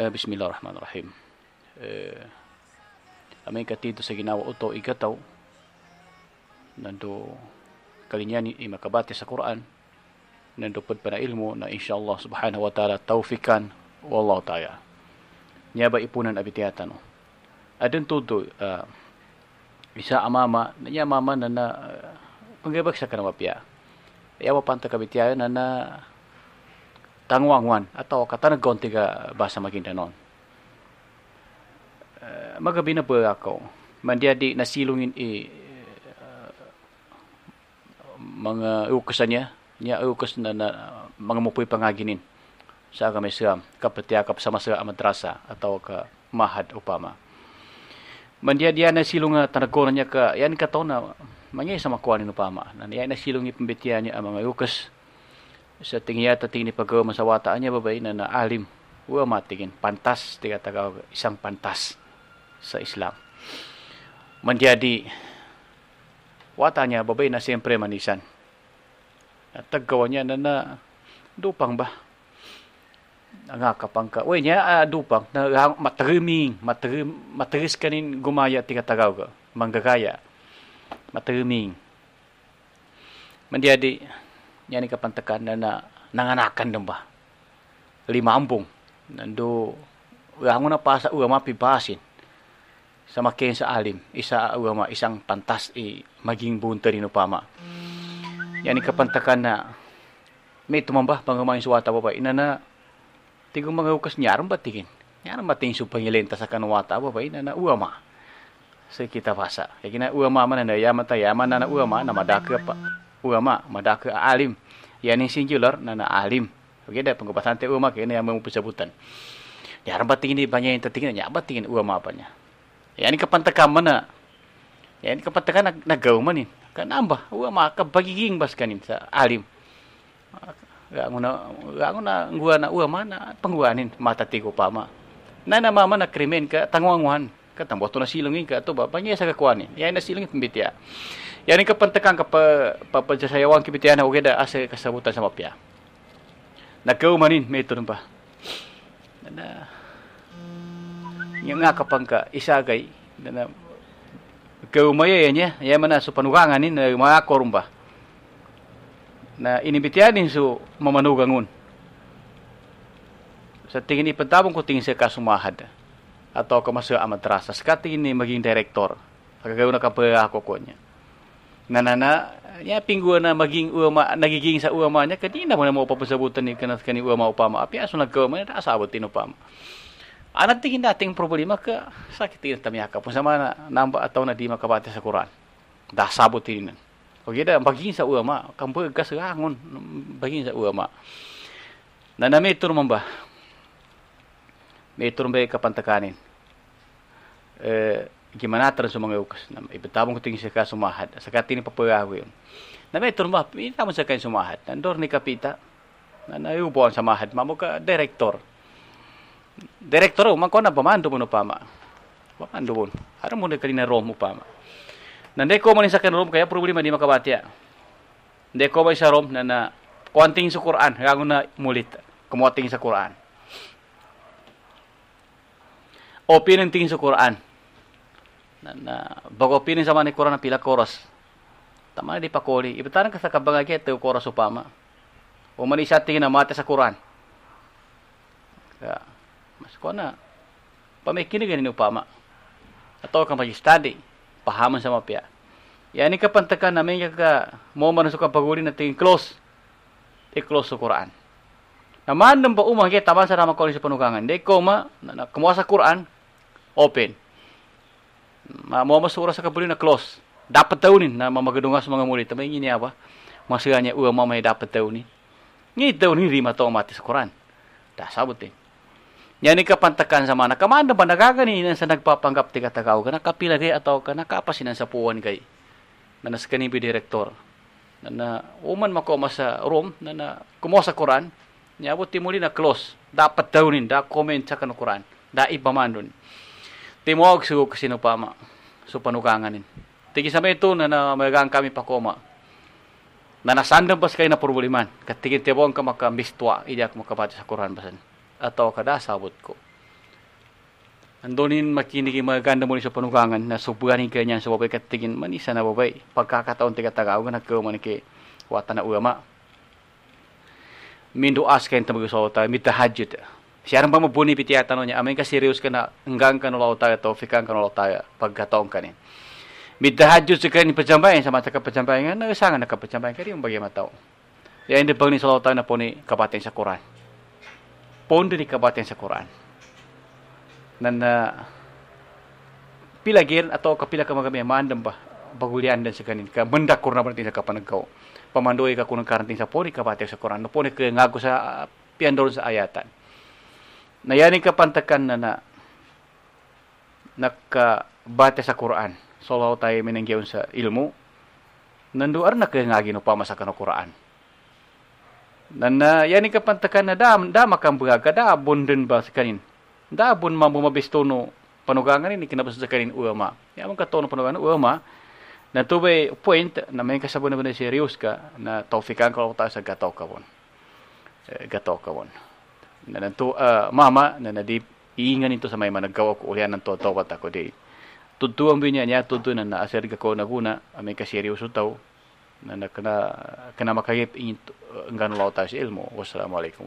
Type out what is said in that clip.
Eh, bismillahirrahmanirrahim. Eh, amin kati itu seginawa uto ikatau. Nanto kalinya ni ima kabati sa Quran. Nanto pud pada ilmu na insyaallah subhanahu wa taala taufikan wallahu taala. Nyaba ipunan abi tiatano. Adun tu tu bisa eh, uh, amama nya mama nana uh, pengebak sakana wapia. Ya wa pantaka bitiaya nana tanguanguan atau katana gonti ka bahasa Maguindanon. Uh, eh, magabi na ba ako, mandiadi nasilungin i uh, mga iukas niya, niya iukas na, na mga mupoy pangaginin sa may Islam, kapatiakap sa masa amadrasa atau ka mahad upama. Mandiadiya na silunga ah, tanakonan niya ka, yan katona to na mangyay sa makuha ni upama. Yan na silungi pambitiyan niya ang mga iukas sa tingyata tingni pagawa masawata niya babay na naalim wa matigin pantas tigatagaw isang pantas sa Islam mandiadi wata niya babay na siyempre manisan at taggawa niya na na dupang ba ang hakapang ka uy niya uh, dupang na matriming matrim, matris kanin gumaya tigatagaw ka manggagaya matriming mandiadi yang ni kapantekan dan nak nanganakan domba. Lima ambung. Nando orang nak pasa orang mapi pasin. Sama kain sa alim, isa orang ma isang pantas i maging bunter ino pama. Yang ni kapantekan na may tumambah pangamain suwata bapak ina na tigong mga ukas nyaram batikin. Nyaram batikin supang ilintas akan wata bapak ina na uama. Sekitar pasak. Ya kina uama mana na yama ta yama na uama na madaka pak ulama madah ke alim yani singular nana alim okey dah pengupasan te ulama kena yang mempunyai sebutan ya rambat tinggi banyak yang tertinggi nya abat tinggi ulama apanya yani kepantekan mana yani kepantekan nagau ni, kan nambah ulama ke bagi ging baskan ini alim gak guna gak guna gua nak ulama mana pengguanin mata tigo pama nana mama nak krimen ke tanggungan kata buat nasi lengi ke tu bapanya saya kuan ni ya nasi lengi pembitia ya ni kepentekan ke pe saya wang kepitia nak ada asa kesabutan sama pia nak kau mani meter nampak dan nya ngak ke pangka isa gai dan ke umaya ya nya ya mana supan urangan ni ma ko rumba na ini bitia ni su memanugangun Setinggi ini pentabung ku tinggi sekasumahad atau ko masa amat terasa sekat ini bagi direktor agak guna ka pe aku lah konya nanana ya pinggu na bagi uma nagiging sa uma nya kadi na mo pa pasabutan ni kanas kan uma upa ma api asuna ko mo ta sa butin upa ma anak tingin dating problema ke sakit ini tamia ka pun sama namba atau na di ma kabate sa quran dah sabut ini Okey dah bagi sa uma kampo gas rangun lah, bagi sa uma nanami tur mambah may turumbay kapantakanin. Uh, eh, gimanatran sa mga ukas na ibatabong ko tingin sa ka sumahad sa ka tini papayawi yun na may turma itamon sa kain sumahad nandor ni kapita na nayubo ang samahad mamo ka direktor direktor o oh, mangko na pamando mo no pama pamando mo aram mo na kalina rom mo pama nanday ko man sa kan rom kaya problema di makabatya nanday ko man sa rom na na kuanting sa Quran kago na mulit kumuating sa Quran opinion tingin sa Quran. Na, na bago opinion sa mani Quran na pila koros. Tama na di pa kuli. Ibatanan ka sa kabangagi at koros upama. O mani siya tingin na mati sa Quran. Kaya, mas ko na, pamikini ganin upama. At ako kang mag-study, pahaman sa mapya. Yan ka pantakan na may ka moment sa kapaguli na tingin close. I-close sa Quran. Naman nang ba umang kaya tama sa naman kolis sa panugangan. Hindi ko ma, na, kumuha sa Quran, open. Mau masuk rasa kapulin nak close. Dapat tahu ni nak mama gedung as mama muli tapi ini apa? Masalahnya uang mama yang dapat tahu ni. Ni tahu ni lima tahun mati sekoran. Dah sabut ni. Yang ni kapan tekan sama anak. Kamu anda pandang kaga ni yang sedang papanggap tiga kata kau. Kena kapi lagi atau kena kapas ini yang sepuan kai. Nana sekarang ibu direktor. Nana uman mako masa room. Nana kumasa koran. Nyabut timuli nak close. Dapat tahu ni. Dah komen cakap koran. Dah ibamandun. Dah ibamandun timog sigo ka sinupama. So panukanganin. Tigis sa ito na namayagaan kami pa koma. Na nasandam pas kayo na problema. Katigin tibong ka makamistwa. Hindi ako makabati sa Quran basan. At ako kada sabot ko. Andunin makinig yung mga ganda muli sa panukangan na subuganin ka niyan sa babay katigin manisa na babay. Pagkakataon tiga tagaw ka nagkawaman kay wata na uama. Mindo as kayo tamagusawa tayo. Mitahadjit. Mitahadjit siaran pama buni piti atano nya amen ka serius kena enggang kan Allah Taala taufikan kan Allah Taala pagkatong kan ni bidahajus sekali ni pencapaian sama tak pencapaian kan sang nak pencapaian kari bagi matau ya ini pun ni Allah Taala puni kabupaten sakuran pon di kabupaten sakuran nan eh, pila gen atau kapila kama kami mandem ba bagulian dan sekanin ka mendakur na berarti ka panegau pamandoi ka kunang karanting sa pori ka batek sa koran no pone ke ngagu sa piandol sa ayatan na yani ka pantakan na na nakabate sa Quran so law tay minengyon sa ilmu nanduar na kay ngagi no pamasakan no Quran na na yani ka pantakan na dam da makam buga da abun den ba sa kanin da abun mambu mabisto no panugangan ni kinabus sa kanin uma ya mong katono panugangan uma na tubay point na may kasabon na ba na serious ka na taufikan ko ako tayo sa gataw ka won. Eh, gataw ka won na nanto uh, mama na nadi iingan ito sa may managaw ko uli anan to tawa ta ko di tutuwa mi niya niya tutu na naaser ka ko na guna ami ka seryoso taw na na kena kena makayip in eh, ngan lawta si ilmo wassalamu alaikum